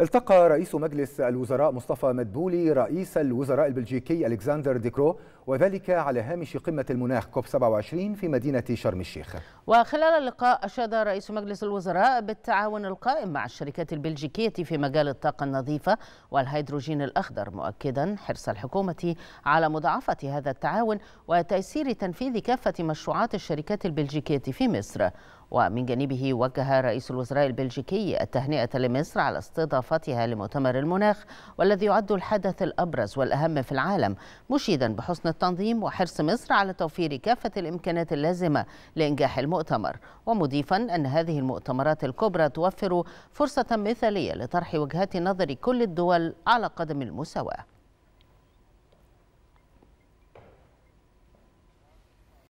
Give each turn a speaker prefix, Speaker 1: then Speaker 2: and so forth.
Speaker 1: التقى رئيس مجلس الوزراء مصطفى مدبولي رئيس الوزراء البلجيكي ألكسندر ديكرو وذلك على هامش قمة المناخ كوب 27 في مدينة شرم الشيخ
Speaker 2: وخلال اللقاء أشاد رئيس مجلس الوزراء بالتعاون القائم مع الشركات البلجيكية في مجال الطاقة النظيفة والهيدروجين الأخضر مؤكدا حرص الحكومة على مضاعفة هذا التعاون وتيسير تنفيذ كافة مشروعات الشركات البلجيكية في مصر ومن جانبه وجه رئيس الوزراء البلجيكي التهنئة لمصر على استضافة استضافتها لمؤتمر المناخ والذي يعد الحدث الأبرز والأهم في العالم مشيدا بحسن التنظيم وحرص مصر على توفير كافة الإمكانات اللازمة لإنجاح المؤتمر ومضيفا أن هذه المؤتمرات الكبرى توفر فرصة مثالية لطرح وجهات نظر كل الدول على قدم المساواة